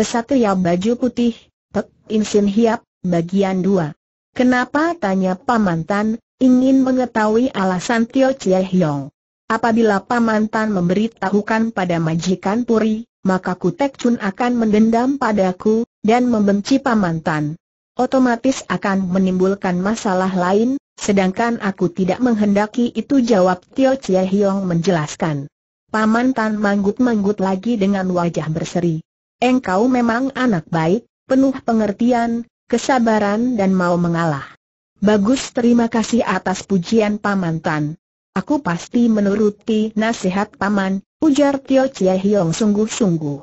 Kesatria baju putih, Pek Insin Hiap, bagian 2. Kenapa tanya Pamantan, ingin mengetahui alasan Tio Chie Hiong? Apabila Pamantan memberitahukan pada majikan Puri, maka Kutek Chun akan mendendam padaku, dan membenci Pamantan. Otomatis akan menimbulkan masalah lain, sedangkan aku tidak menghendaki itu jawab Tio Chie Hiong menjelaskan. Pamantan manggut-manggut lagi dengan wajah berseri. Engkau memang anak baik, penuh pengertian, kesabaran dan mau mengalah. Bagus terima kasih atas pujian Paman Tan. Aku pasti menuruti nasihat Paman, ujar Tio Chie Hiong sungguh-sungguh.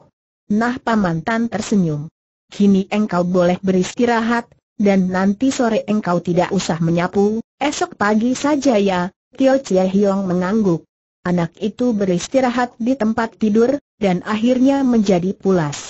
Nah Paman Tan tersenyum. Kini engkau boleh beristirahat, dan nanti sore engkau tidak usah menyapu, esok pagi saja ya, Tio Chie Hiong mengangguk. Anak itu beristirahat di tempat tidur, dan akhirnya menjadi pulas.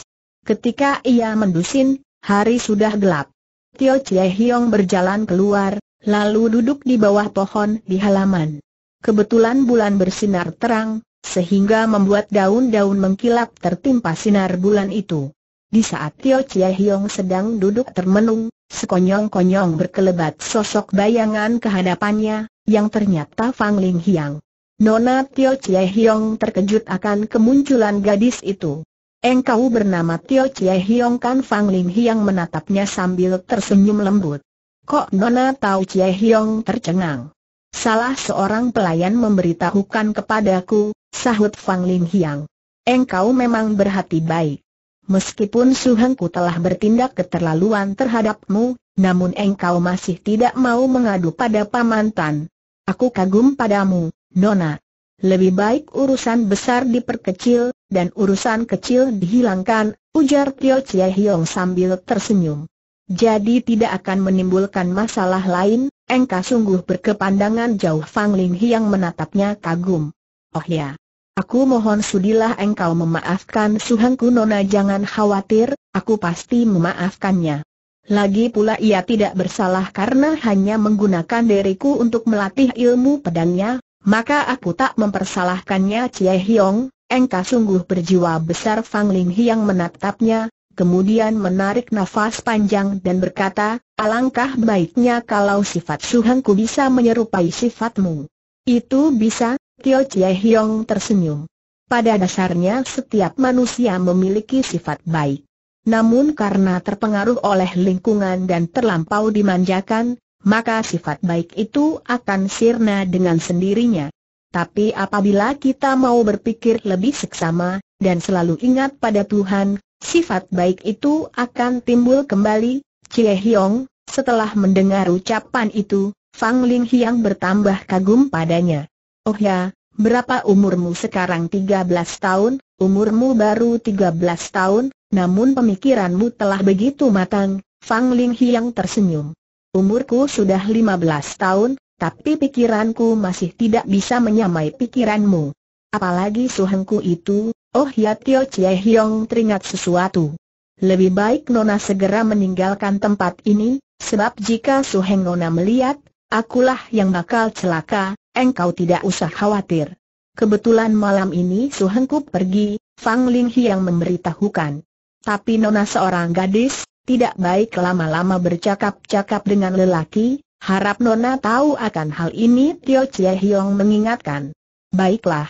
Ketika ia mendusin, hari sudah gelap. Tio Chie Hiong berjalan keluar, lalu duduk di bawah pohon di halaman. Kebetulan bulan bersinar terang, sehingga membuat daun-daun mengkilap tertimpa sinar bulan itu. Di saat Tio Chie Hiong sedang duduk termenung, sekonyong-konyong berkelebat sosok bayangan kehadapannya, yang ternyata Fang Ling Hiang. Nona Tio Chie Hiong terkejut akan kemunculan gadis itu. Engkau bernama Tio Chie Hiong Kan Fang Lim Hiang menatapnya sambil tersenyum lembut. Kok Nona tahu Chie Hiong tercengang? Salah seorang pelayan memberitahukan kepadaku, sahut Fang Lim Hiang. Engkau memang berhati baik. Meskipun suhanku telah bertindak keterlaluan terhadapmu, namun engkau masih tidak mau mengadu pada paman Tan. Aku kagum padamu, Nona lebih baik urusan besar diperkecil, dan urusan kecil dihilangkan, ujar Tio Chie Hiong sambil tersenyum. Jadi tidak akan menimbulkan masalah lain, engkau sungguh berkepandangan jauh Fang Ling Hiang menatapnya kagum. Oh ya, aku mohon sudilah engkau memaafkan Suhangku Nona jangan khawatir, aku pasti memaafkannya. Lagi pula ia tidak bersalah karena hanya menggunakan diriku untuk melatih ilmu pedangnya, maka aku tak mempersalahkannya Cie Hiong, engkau sungguh berjiwa besar Fang Ling Hiang menatapnya, kemudian menarik nafas panjang dan berkata, alangkah baiknya kalau sifat Suhanku bisa menyerupai sifatmu. Itu bisa, Tio Cie Hiong tersenyum. Pada dasarnya setiap manusia memiliki sifat baik. Namun karena terpengaruh oleh lingkungan dan terlampau dimanjakan, maka sifat baik itu akan sirna dengan sendirinya. Tapi apabila kita mau berpikir lebih seksama, dan selalu ingat pada Tuhan, sifat baik itu akan timbul kembali. Cie Hiong, setelah mendengar ucapan itu, Fang Ling Hiang bertambah kagum padanya. Oh ya, berapa umurmu sekarang 13 tahun, umurmu baru 13 tahun, namun pemikiranmu telah begitu matang, Fang Ling Hiang tersenyum. Umurku sudah 15 tahun, tapi pikiranku masih tidak bisa menyamai pikiranmu. Apalagi suhengku itu, oh ya Tio Chie Hiong teringat sesuatu. Lebih baik Nona segera meninggalkan tempat ini, sebab jika suheng Nona melihat, akulah yang bakal celaka, engkau tidak usah khawatir. Kebetulan malam ini suhengku pergi, Fang Ling Hiang memberitahukan. Tapi Nona seorang gadis, tidak baik lama-lama bercakap-cakap dengan lelaki, harap Nona tahu akan hal ini Tio Chie Hiong mengingatkan. Baiklah.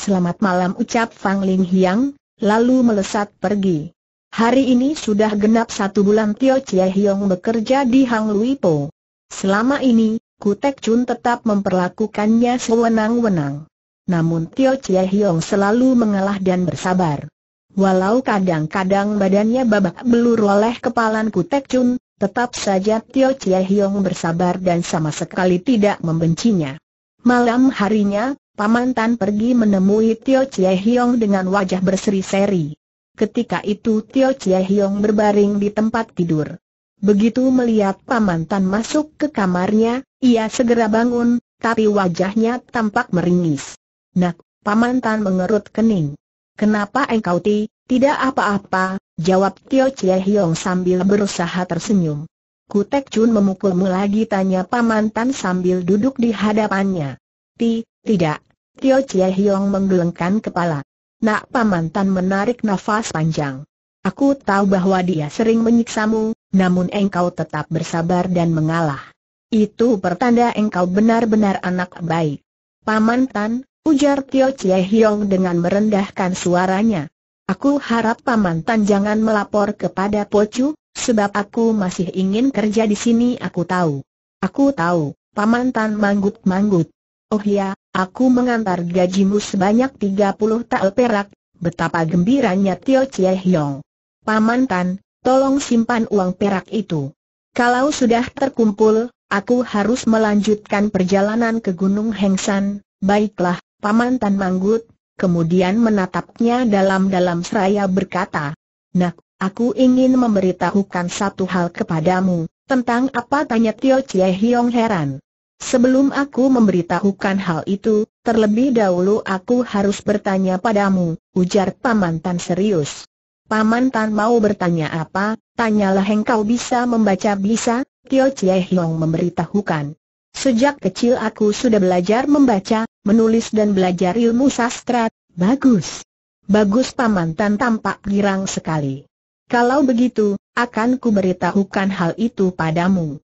Selamat malam ucap Fang Ling Hiang, lalu melesat pergi. Hari ini sudah genap satu bulan Tio Chie Hiong bekerja di Hang Lui Po. Selama ini, Kutek Chun tetap memperlakukannya sewenang-wenang. Namun Tio Chie Hiong selalu mengalah dan bersabar. Walau kadang-kadang badannya babak belur oleh kepalan Kutek Chun, tetap saja Tio Chie Hiong bersabar dan sama sekali tidak membencinya. Malam harinya, Paman Tan pergi menemui Tio Chie Hiong dengan wajah berseri-seri. Ketika itu Tio Chie Hiong berbaring di tempat tidur. Begitu melihat Paman Tan masuk ke kamarnya, ia segera bangun, tapi wajahnya tampak meringis. Nak, Paman Tan mengerut kening. Kenapa engkau ti? Tidak apa-apa, jawab Tio Chie Hiong sambil berusaha tersenyum. Kutek Chun memukulmu lagi tanya Paman Tan sambil duduk di hadapannya. Ti, tidak. Tio Chie Hiong menggelengkan kepala. Nak Paman Tan menarik nafas panjang. Aku tahu bahwa dia sering menyiksamu, namun engkau tetap bersabar dan mengalah. Itu pertanda engkau benar-benar anak baik. Paman Tan, Ujar Tio Chie Hiong dengan merendahkan suaranya. Aku harap Paman Tan jangan melapor kepada Pochu, sebab aku masih ingin kerja di sini aku tahu. Aku tahu, Paman Tan manggut-manggut. Oh ya, aku mengantar gajimu sebanyak 30 tael perak, betapa gembiranya Tio Chie Hiong. Paman Tan, tolong simpan uang perak itu. Kalau sudah terkumpul, aku harus melanjutkan perjalanan ke Gunung Hengsan, baiklah, Paman Tan Manggut, kemudian menatapnya dalam-dalam seraya berkata, Nak, aku ingin memberitahukan satu hal kepadamu, tentang apa tanya Tio Chie Hiong heran. Sebelum aku memberitahukan hal itu, terlebih dahulu aku harus bertanya padamu, ujar Paman Tan serius. Paman Tan mau bertanya apa, tanyalah engkau bisa membaca bisa, Tio Chie Hiong memberitahukan. Sejak kecil aku sudah belajar membaca, menulis dan belajar ilmu sastra, bagus. Bagus Paman Tan tampak girang sekali. Kalau begitu, akan ku beritahukan hal itu padamu.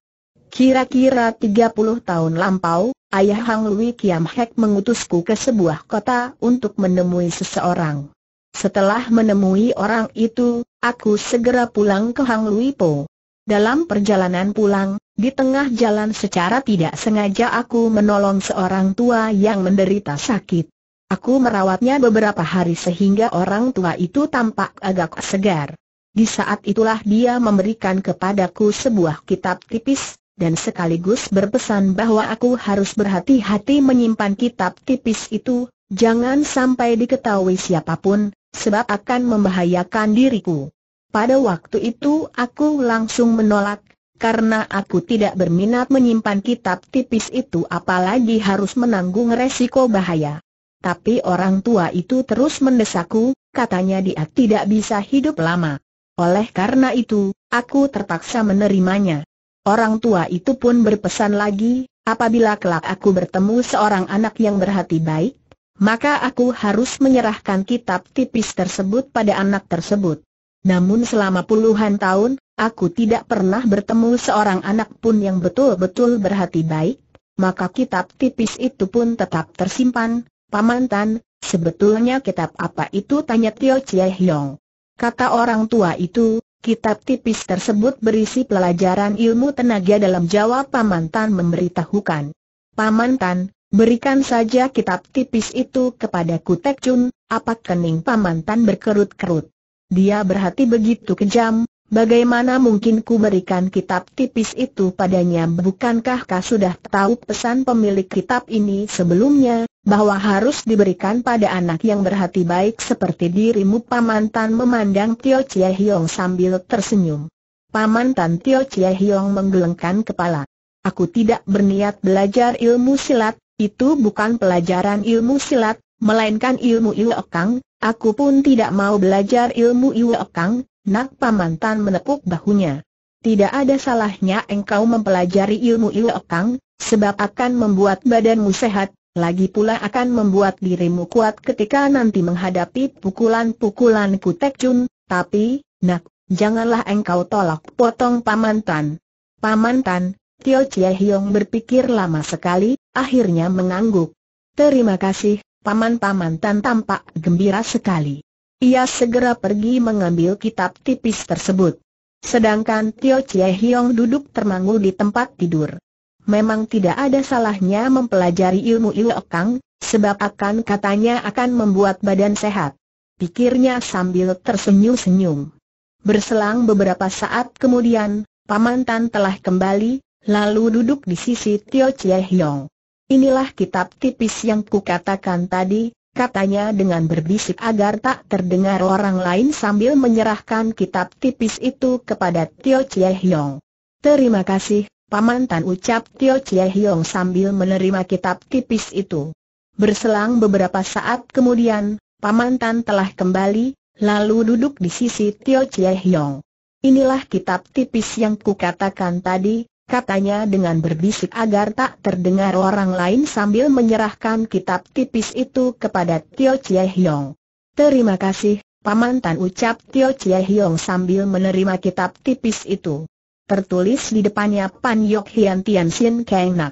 Kira-kira 30 tahun lampau, ayah Hang Lui Kiam Hek mengutusku ke sebuah kota untuk menemui seseorang. Setelah menemui orang itu, aku segera pulang ke Hang Lui Po. Dalam perjalanan pulang, di tengah jalan secara tidak sengaja aku menolong seorang tua yang menderita sakit. Aku merawatnya beberapa hari sehingga orang tua itu tampak agak segar. Di saat itulah dia memberikan kepadaku sebuah kitab tipis, dan sekaligus berpesan bahwa aku harus berhati-hati menyimpan kitab tipis itu, jangan sampai diketahui siapapun, sebab akan membahayakan diriku. Pada waktu itu aku langsung menolak, karena aku tidak berminat menyimpan kitab tipis itu apalagi harus menanggung resiko bahaya. Tapi orang tua itu terus mendesakku, katanya dia tidak bisa hidup lama. Oleh karena itu, aku terpaksa menerimanya. Orang tua itu pun berpesan lagi, apabila kelak aku bertemu seorang anak yang berhati baik, maka aku harus menyerahkan kitab tipis tersebut pada anak tersebut. Namun selama puluhan tahun, aku tidak pernah bertemu seorang anak pun yang betul-betul berhati baik, maka kitab tipis itu pun tetap tersimpan. Paman Tan, sebetulnya kitab apa itu tanya Tio Chie Hiong. Kata orang tua itu, kitab tipis tersebut berisi pelajaran ilmu tenaga dalam Jawa Paman Tan memberitahukan. Paman Tan, berikan saja kitab tipis itu kepada Kutek Chun, apa kening Paman Tan berkerut-kerut. Dia berhati begitu kejam, bagaimana mungkin ku berikan kitab tipis itu padanya bukankah kau sudah tahu pesan pemilik kitab ini sebelumnya, bahwa harus diberikan pada anak yang berhati baik seperti dirimu Paman Tan memandang Tio Chie Hiong sambil tersenyum. Paman Tan Tio Chie Hiong menggelengkan kepala. Aku tidak berniat belajar ilmu silat, itu bukan pelajaran ilmu silat, melainkan ilmu ilokang, Aku pun tidak mau belajar ilmu Iwekang, nak pamantan menepuk bahunya. Tidak ada salahnya engkau mempelajari ilmu Iwekang, sebab akan membuat badanmu sehat, lagi pula akan membuat dirimu kuat ketika nanti menghadapi pukulan-pukulan kutek jun. tapi, nak, janganlah engkau tolak potong paman tan. Paman tan, Tio Chie Hiong berpikir lama sekali, akhirnya mengangguk. Terima kasih, Paman-paman Tan tampak gembira sekali. Ia segera pergi mengambil kitab tipis tersebut. Sedangkan Tio Chie Hiong duduk termangu di tempat tidur. Memang tidak ada salahnya mempelajari ilmu ilokang, sebab akan katanya akan membuat badan sehat. Pikirnya sambil tersenyum-senyum. Berselang beberapa saat kemudian, Paman Tan telah kembali, lalu duduk di sisi Tio Chie Hiong. Inilah kitab tipis yang kukatakan tadi, katanya dengan berbisik agar tak terdengar orang lain sambil menyerahkan kitab tipis itu kepada Tio Chie Hiong. Terima kasih, Paman Tan ucap Tio Chie Hiong sambil menerima kitab tipis itu. Berselang beberapa saat kemudian, Paman Tan telah kembali, lalu duduk di sisi Tio Chie Hiong. Inilah kitab tipis yang kukatakan tadi, katanya dengan berbisik agar tak terdengar orang lain sambil menyerahkan kitab tipis itu kepada Tio Chie Hiong. Terima kasih, Paman Tan ucap Tio Chie Hiong sambil menerima kitab tipis itu. Tertulis di depannya Pan Yok Hian Tian Sin Keng Nak.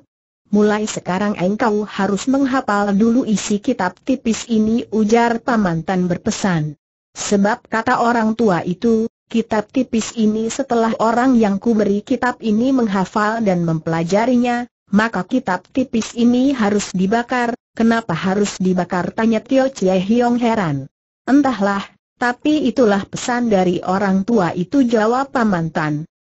Mulai sekarang engkau harus menghafal dulu isi kitab tipis ini ujar Paman Tan berpesan. Sebab kata orang tua itu, Kitab tipis ini setelah orang yang kuberi kitab ini menghafal dan mempelajarinya, maka kitab tipis ini harus dibakar, kenapa harus dibakar tanya Tio Chie Hiong heran. Entahlah, tapi itulah pesan dari orang tua itu jawab Paman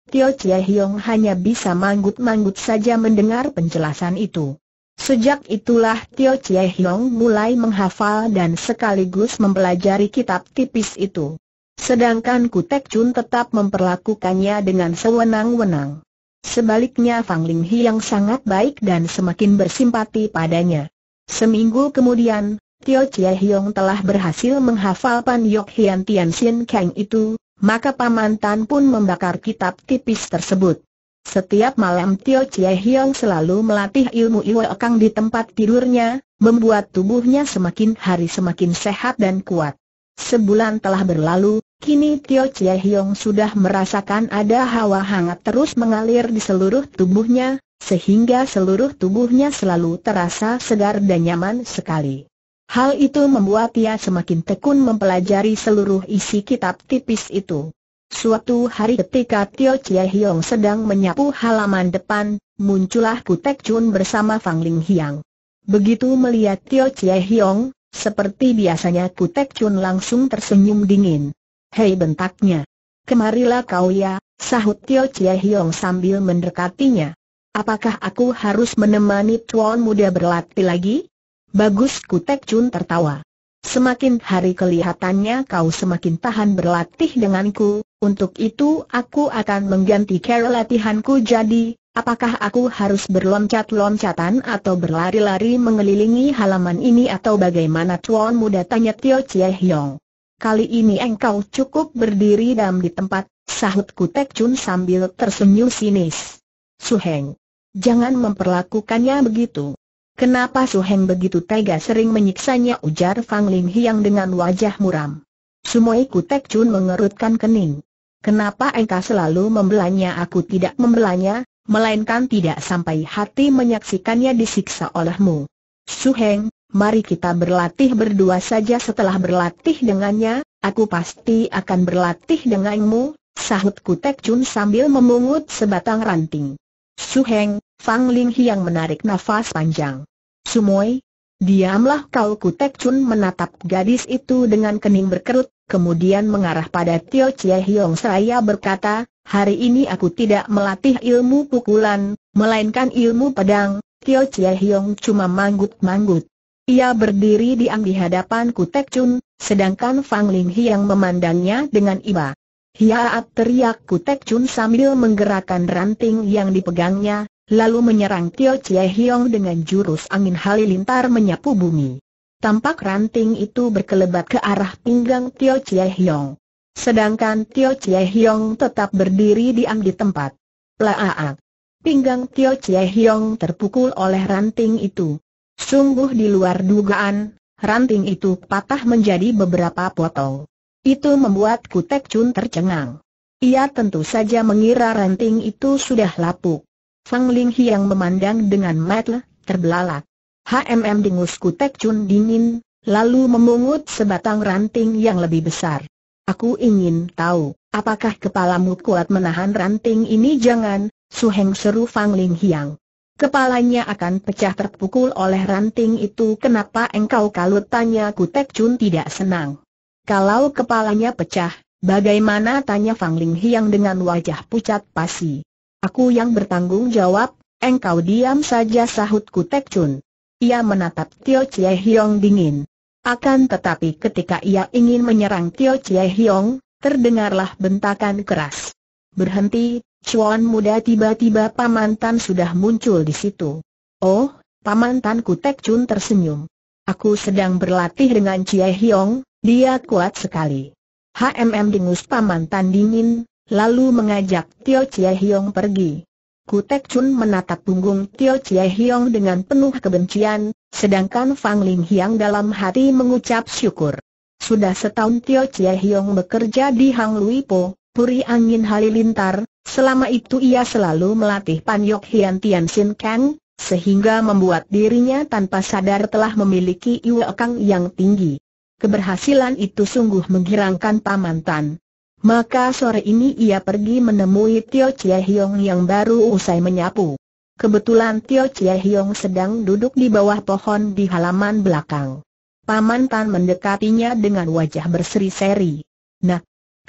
Tio Chie Hiong hanya bisa manggut-manggut saja mendengar penjelasan itu. Sejak itulah Tio Chie Hiong mulai menghafal dan sekaligus mempelajari kitab tipis itu. Sedangkan Kutek Chun tetap memperlakukannya dengan sewenang-wenang. Sebaliknya Fang Ling Hi yang sangat baik dan semakin bersimpati padanya. Seminggu kemudian, Tio Chia Hiong telah berhasil menghafal Pan Yok Hian Tian Sin Kang itu, maka Paman Tan pun membakar kitab tipis tersebut. Setiap malam Tio Chia Hiong selalu melatih ilmu Iwo Kang di tempat tidurnya, membuat tubuhnya semakin hari semakin sehat dan kuat. Sebulan telah berlalu, Kini Tio Chie Hiong sudah merasakan ada hawa hangat terus mengalir di seluruh tubuhnya, sehingga seluruh tubuhnya selalu terasa segar dan nyaman sekali. Hal itu membuat ia semakin tekun mempelajari seluruh isi kitab tipis itu. Suatu hari ketika Tio Chie Hiong sedang menyapu halaman depan, muncullah Kutek Chun bersama Fang Ling Hiang. Begitu melihat Tio Chie Hiong, seperti biasanya Kutek Chun langsung tersenyum dingin. Hei bentaknya. Kemarilah kau ya, sahut Tio Chie Hiong sambil mendekatinya. Apakah aku harus menemani tuan muda berlatih lagi? Bagus Kutek Chun tertawa. Semakin hari kelihatannya kau semakin tahan berlatih denganku, untuk itu aku akan mengganti cara latihanku jadi, apakah aku harus berloncat-loncatan atau berlari-lari mengelilingi halaman ini atau bagaimana tuan muda tanya Tio Chie Hiong kali ini engkau cukup berdiri dalam di tempat, sahut Kutek Chun sambil tersenyum sinis. Suheng, jangan memperlakukannya begitu. Kenapa Suheng begitu tega sering menyiksanya ujar Fang Ling Hiang dengan wajah muram. Sumoi Kutek Chun mengerutkan kening. Kenapa engkau selalu membelanya aku tidak membelanya, melainkan tidak sampai hati menyaksikannya disiksa olehmu. Suheng, mari kita berlatih berdua saja setelah berlatih dengannya, aku pasti akan berlatih denganmu, sahut Kutek Chun sambil memungut sebatang ranting. Su Heng, Fang Ling Hiang menarik nafas panjang. Sumoi, diamlah kau Kutek Chun menatap gadis itu dengan kening berkerut, kemudian mengarah pada Tio Chie Hiong seraya berkata, hari ini aku tidak melatih ilmu pukulan, melainkan ilmu pedang, Tio Chie Hiong cuma manggut-manggut. Ia berdiri diam di hadapan Kutek Chun, sedangkan Fang Ling yang memandangnya dengan iba. Hiaat teriak Kutek Chun sambil menggerakkan ranting yang dipegangnya, lalu menyerang Tio Chie Hiong dengan jurus angin halilintar menyapu bumi. Tampak ranting itu berkelebat ke arah pinggang Tio Chie Hiong. Sedangkan Tio Chie Hiong tetap berdiri diam di tempat. Laaak. Pinggang Tio Chie Hiong terpukul oleh ranting itu. Sungguh di luar dugaan, ranting itu patah menjadi beberapa potong. Itu membuat Kutek Chun tercengang. Ia tentu saja mengira ranting itu sudah lapuk. Fang Ling Hiang memandang dengan mata terbelalak. HMM dengus Kutek Chun dingin, lalu memungut sebatang ranting yang lebih besar. Aku ingin tahu, apakah kepalamu kuat menahan ranting ini jangan, Su Heng seru Fang Ling Hiang. Kepalanya akan pecah terpukul oleh ranting itu kenapa engkau kalut tanya Kutek Chun tidak senang. Kalau kepalanya pecah, bagaimana tanya Fang Ling Hiang dengan wajah pucat pasi. Aku yang bertanggung jawab, engkau diam saja sahut Kutek Chun. Ia menatap Tio Chie Hiong dingin. Akan tetapi ketika ia ingin menyerang Tio Chie Hiong, terdengarlah bentakan keras. Berhenti, Cuan muda tiba-tiba paman tan sudah muncul di situ. Oh, paman pamantanku Tek Chun tersenyum. Aku sedang berlatih dengan Cie Hiong, dia kuat sekali. HMM dengus tan dingin, lalu mengajak Tio Cie Hiong pergi. Kutek Chun menatap punggung Tio Cie Hiong dengan penuh kebencian, sedangkan Fang Ling Hiang dalam hati mengucap syukur. Sudah setahun Tio Cie Hiong bekerja di Hang Lui Po, Puri Angin Halilintar, selama itu ia selalu melatih Pan Yok Hian Tian Sin Kang, sehingga membuat dirinya tanpa sadar telah memiliki Iwa Kang yang tinggi. Keberhasilan itu sungguh Paman Tan. Maka sore ini ia pergi menemui Tio Chie Hiong yang baru usai menyapu. Kebetulan Tio Chie Hiong sedang duduk di bawah pohon di halaman belakang. Paman Tan mendekatinya dengan wajah berseri-seri. Nah,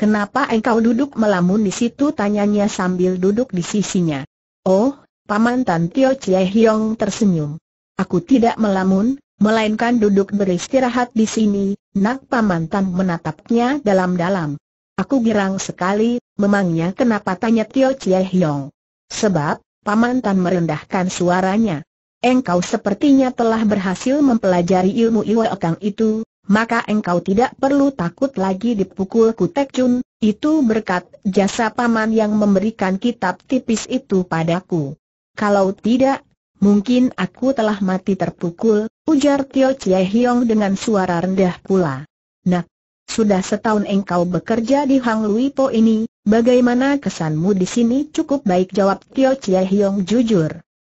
Kenapa engkau duduk melamun di situ? Tanyanya sambil duduk di sisinya. Oh, Paman Tan Tio Chie Hiong tersenyum. Aku tidak melamun, melainkan duduk beristirahat di sini, nak Paman Tan menatapnya dalam-dalam. Aku girang sekali, memangnya kenapa tanya Tio Chie Hiong? Sebab, Paman Tan merendahkan suaranya. Engkau sepertinya telah berhasil mempelajari ilmu Iwa Kang itu, maka engkau tidak perlu takut lagi dipukul Kutek Chun, itu berkat jasa paman yang memberikan kitab tipis itu padaku. Kalau tidak, mungkin aku telah mati terpukul, ujar Tio Chie Hiong dengan suara rendah pula. Nah, sudah setahun engkau bekerja di Hang Lui Po ini, bagaimana kesanmu di sini cukup baik jawab Tio Chie Hiong jujur.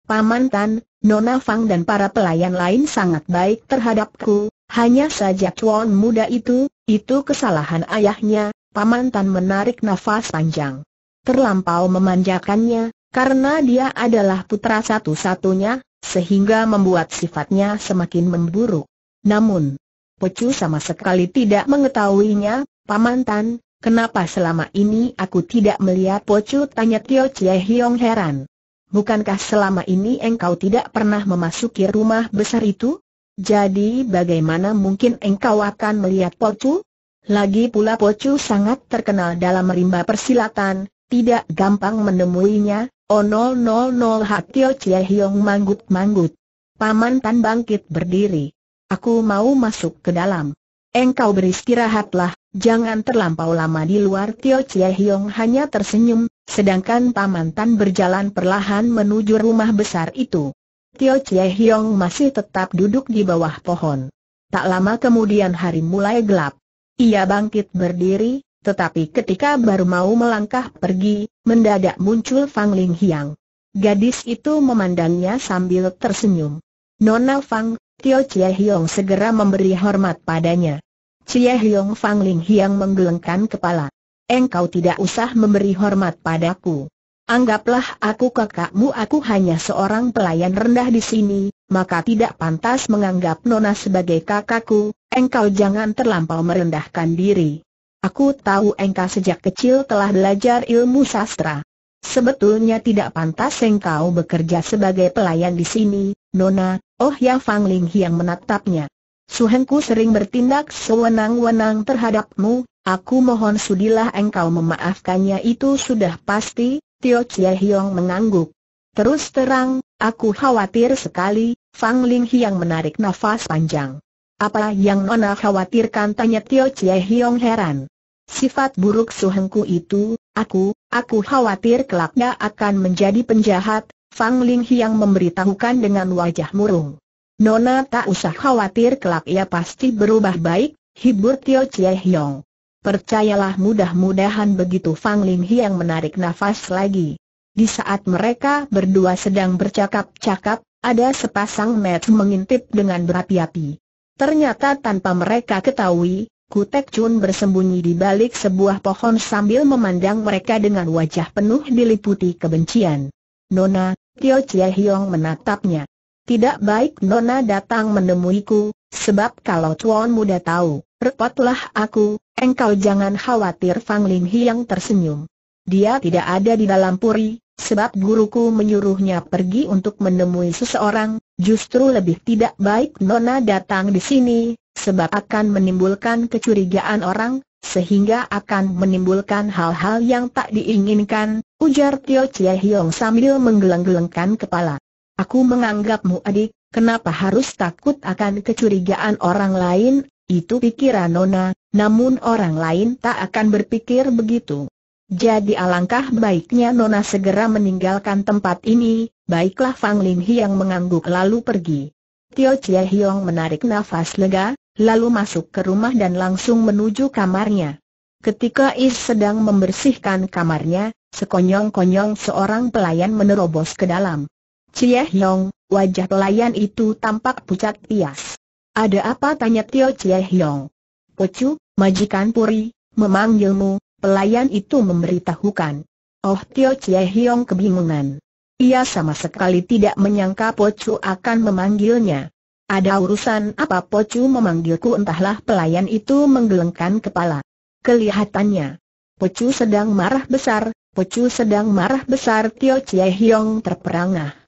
Paman Tan, Nona Fang dan para pelayan lain sangat baik terhadapku, hanya saja tuan muda itu, itu kesalahan ayahnya, Paman Tan menarik nafas panjang. Terlampau memanjakannya, karena dia adalah putra satu-satunya, sehingga membuat sifatnya semakin memburuk. Namun, Pocu sama sekali tidak mengetahuinya, Paman Tan, kenapa selama ini aku tidak melihat Pocu? Tanya Tio Chie Hiong heran. Bukankah selama ini engkau tidak pernah memasuki rumah besar itu? Jadi bagaimana mungkin engkau akan melihat Pocu? Lagi pula Pocu sangat terkenal dalam rimba persilatan, tidak gampang menemuinya, O 000 Hatio Cie Hiong manggut-manggut. Paman Tan bangkit berdiri. Aku mau masuk ke dalam. Engkau beristirahatlah, jangan terlampau lama di luar Tio Cie Hiong hanya tersenyum, sedangkan Paman Tan berjalan perlahan menuju rumah besar itu. Tio Chie Hiong masih tetap duduk di bawah pohon. Tak lama kemudian hari mulai gelap. Ia bangkit berdiri, tetapi ketika baru mau melangkah pergi, mendadak muncul Fang Ling Hiang. Gadis itu memandangnya sambil tersenyum. Nona Fang, Tio Chie Hiong segera memberi hormat padanya. Chie Hiong Fang Ling Hiang menggelengkan kepala. Engkau tidak usah memberi hormat padaku. Anggaplah aku kakakmu aku hanya seorang pelayan rendah di sini, maka tidak pantas menganggap Nona sebagai kakakku, engkau jangan terlampau merendahkan diri. Aku tahu engkau sejak kecil telah belajar ilmu sastra. Sebetulnya tidak pantas engkau bekerja sebagai pelayan di sini, Nona, oh ya Fang Ling yang menatapnya. Suhengku sering bertindak sewenang-wenang terhadapmu, aku mohon sudilah engkau memaafkannya itu sudah pasti, Tio Chie Hiong mengangguk. Terus terang, aku khawatir sekali, Fang Ling Hiang menarik nafas panjang. Apa yang Nona khawatirkan tanya Tio Chie Hiong heran. Sifat buruk suhengku itu, aku, aku khawatir kelaknya akan menjadi penjahat, Fang Ling Hiang memberitahukan dengan wajah murung. Nona tak usah khawatir kelak ia pasti berubah baik, hibur Tio Chie Hiong. Percayalah mudah-mudahan begitu Fang Ling yang menarik nafas lagi. Di saat mereka berdua sedang bercakap-cakap, ada sepasang match mengintip dengan berapi-api. Ternyata tanpa mereka ketahui, Kutek Chun bersembunyi di balik sebuah pohon sambil memandang mereka dengan wajah penuh diliputi kebencian. Nona, Tio Chia Hiong menatapnya. Tidak baik Nona datang menemuiku, sebab kalau Tuan muda tahu, repotlah aku, Engkau jangan khawatir Fang Ling Hiang tersenyum. Dia tidak ada di dalam puri, sebab guruku menyuruhnya pergi untuk menemui seseorang, justru lebih tidak baik Nona datang di sini, sebab akan menimbulkan kecurigaan orang, sehingga akan menimbulkan hal-hal yang tak diinginkan, ujar Tio Chie Hiong sambil menggeleng-gelengkan kepala. Aku menganggapmu adik, kenapa harus takut akan kecurigaan orang lain, itu pikiran Nona, namun orang lain tak akan berpikir begitu. Jadi alangkah baiknya Nona segera meninggalkan tempat ini, baiklah Fang Linghi yang mengangguk lalu pergi. Tio Chia Hiong menarik nafas lega, lalu masuk ke rumah dan langsung menuju kamarnya. Ketika Is sedang membersihkan kamarnya, sekonyong-konyong seorang pelayan menerobos ke dalam. Chia Hiong, wajah pelayan itu tampak pucat pias. Ada apa tanya Tio Chie Hiong? Pocu, majikan Puri, memanggilmu, pelayan itu memberitahukan. Oh Tio Chie Hiong kebingungan. Ia sama sekali tidak menyangka Pocu akan memanggilnya. Ada urusan apa Pocu memanggilku entahlah pelayan itu menggelengkan kepala. Kelihatannya, Pocu sedang marah besar, Pocu sedang marah besar Tio Chie Hiong terperangah.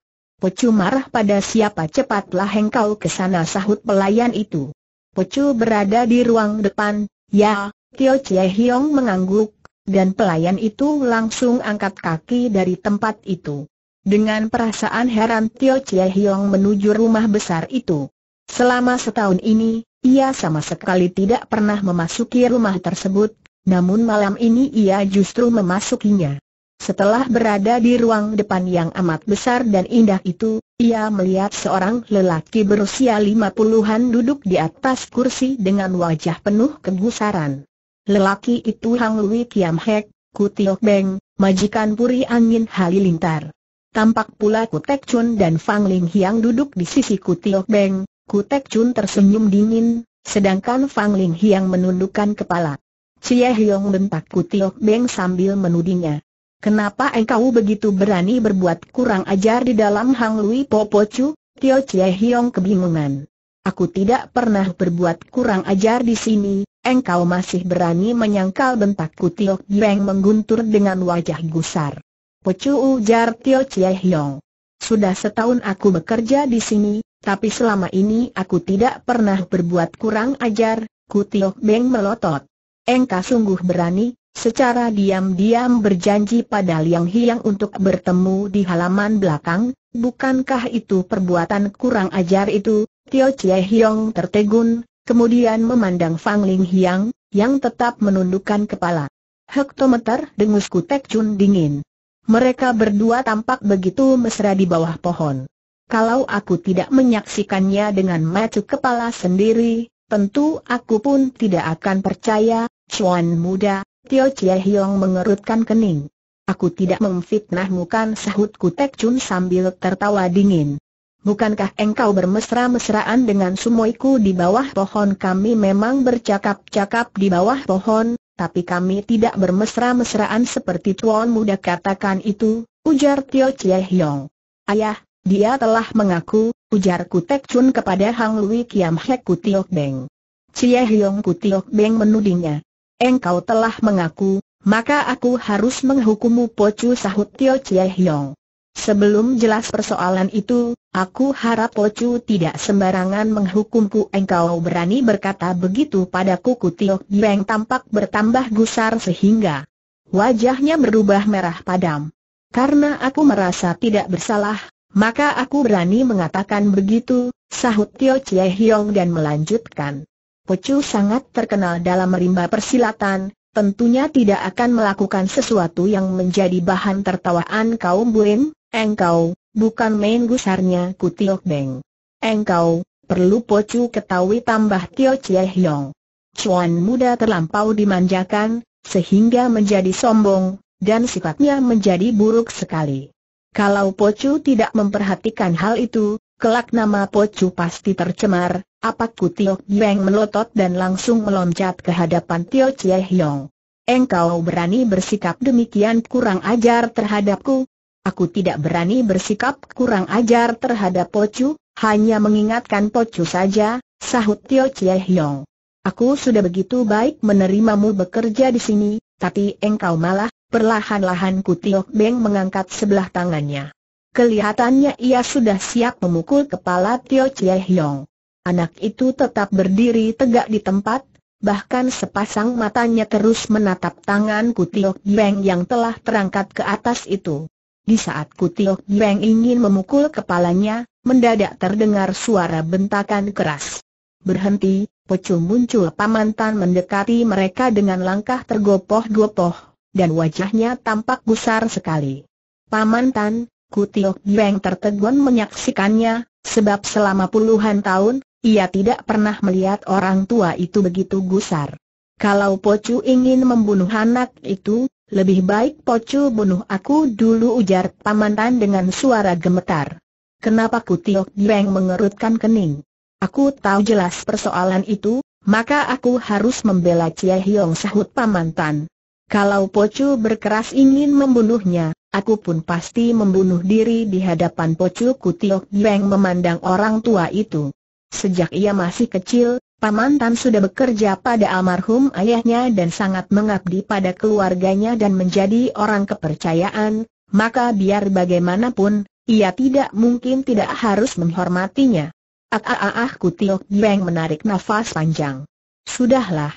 Pecu marah pada siapa cepatlah hengkau ke sana sahut pelayan itu. Pecu berada di ruang depan, ya, Tio Chie Hiong mengangguk, dan pelayan itu langsung angkat kaki dari tempat itu. Dengan perasaan heran Tio Chie Hiong menuju rumah besar itu. Selama setahun ini, ia sama sekali tidak pernah memasuki rumah tersebut, namun malam ini ia justru memasukinya. Setelah berada di ruang depan yang amat besar dan indah itu, ia melihat seorang lelaki berusia lima puluhan duduk di atas kursi dengan wajah penuh kegusaran. Lelaki itu Hang Lui Kiam Hek, Kutiok Beng, majikan Puri Angin Halilintar. Tampak pula Kutek Chun dan Fang Ling Hiang duduk di sisi Kutiok Beng, Kutek Chun tersenyum dingin, sedangkan Fang Ling Hiang menundukkan kepala. Cie Hiong bentak Kutiok Beng sambil menudingnya. Kenapa engkau begitu berani berbuat kurang ajar di dalam Hang Lui Chu? Tio Chie Hiong kebingungan. Aku tidak pernah berbuat kurang ajar di sini, engkau masih berani menyangkal bentakku Tio Beng mengguntur dengan wajah gusar. Pocu ujar Tio Chie Hiong. Sudah setahun aku bekerja di sini, tapi selama ini aku tidak pernah berbuat kurang ajar, Kutiok Beng melotot. Engkau sungguh berani, Secara diam-diam berjanji pada Liang Hiang untuk bertemu di halaman belakang, bukankah itu perbuatan kurang ajar itu? Tio Chie Hiong tertegun, kemudian memandang Fang Ling Hiang, yang tetap menundukkan kepala. Hektometer dengus kutek cun dingin. Mereka berdua tampak begitu mesra di bawah pohon. Kalau aku tidak menyaksikannya dengan macu kepala sendiri, tentu aku pun tidak akan percaya, Cuan muda, Tio Chie Hiong mengerutkan kening. Aku tidak memfitnahmu kan sahutku Tek Chun sambil tertawa dingin. Bukankah engkau bermesra-mesraan dengan sumoiku di bawah pohon kami memang bercakap-cakap di bawah pohon, tapi kami tidak bermesra-mesraan seperti tuan muda katakan itu, ujar Tio Chie Hiong. Ayah, dia telah mengaku, ujarku Tek Chun kepada Hang Lui Kiam Hek Kutiok Beng. Chie Hiong Kutiok Beng menudingnya engkau telah mengaku, maka aku harus menghukummu Pocu sahut Tio Chie Hiong. Sebelum jelas persoalan itu, aku harap Pocu tidak sembarangan menghukumku engkau berani berkata begitu padaku Tio Beng tampak bertambah gusar sehingga wajahnya berubah merah padam. Karena aku merasa tidak bersalah, maka aku berani mengatakan begitu, sahut Tio Chie Hiong dan melanjutkan. Pocu sangat terkenal dalam merimba persilatan, tentunya tidak akan melakukan sesuatu yang menjadi bahan tertawaan kaum buim, engkau, bukan main gusarnya Kutiok Beng. Engkau, perlu Pocu ketahui tambah Tio Chie Hiong. Cuan muda terlampau dimanjakan, sehingga menjadi sombong, dan sifatnya menjadi buruk sekali. Kalau Pocu tidak memperhatikan hal itu, kelak nama Pocu pasti tercemar, Apatku Tio Yueng melotot dan langsung meloncat ke hadapan Tio Chie Hiong. Engkau berani bersikap demikian kurang ajar terhadapku? Aku tidak berani bersikap kurang ajar terhadap Pocu, hanya mengingatkan Pocu saja, sahut Tio Chie Hiong. Aku sudah begitu baik menerimamu bekerja di sini, tapi engkau malah, perlahan-lahan Kutiok Beng mengangkat sebelah tangannya. Kelihatannya ia sudah siap memukul kepala Tio Chie Hiong. Anak itu tetap berdiri tegak di tempat, bahkan sepasang matanya terus menatap tangan Kutiok Beng yang telah terangkat ke atas itu. Di saat Kutiok Beng ingin memukul kepalanya, mendadak terdengar suara bentakan keras. Berhenti, Pocu muncul pamantan mendekati mereka dengan langkah tergopoh-gopoh, dan wajahnya tampak gusar sekali. Pamantan, Kutiok Beng tertegun menyaksikannya, sebab selama puluhan tahun, ia tidak pernah melihat orang tua itu begitu gusar. Kalau Pocu ingin membunuh anak itu, lebih baik Pocu bunuh aku dulu ujar Pamantan dengan suara gemetar. Kenapa Kutiok Dieng mengerutkan kening? Aku tahu jelas persoalan itu, maka aku harus membela Cia Hiong sahut Pamantan. Kalau Pocu berkeras ingin membunuhnya, aku pun pasti membunuh diri di hadapan Pocu Kutiok Dieng memandang orang tua itu. Sejak ia masih kecil, Paman Tan sudah bekerja pada almarhum ayahnya dan sangat mengabdi pada keluarganya dan menjadi orang kepercayaan, maka biar bagaimanapun, ia tidak mungkin tidak harus menghormatinya. Ah ah ah Kutiok Beng menarik nafas panjang. Sudahlah.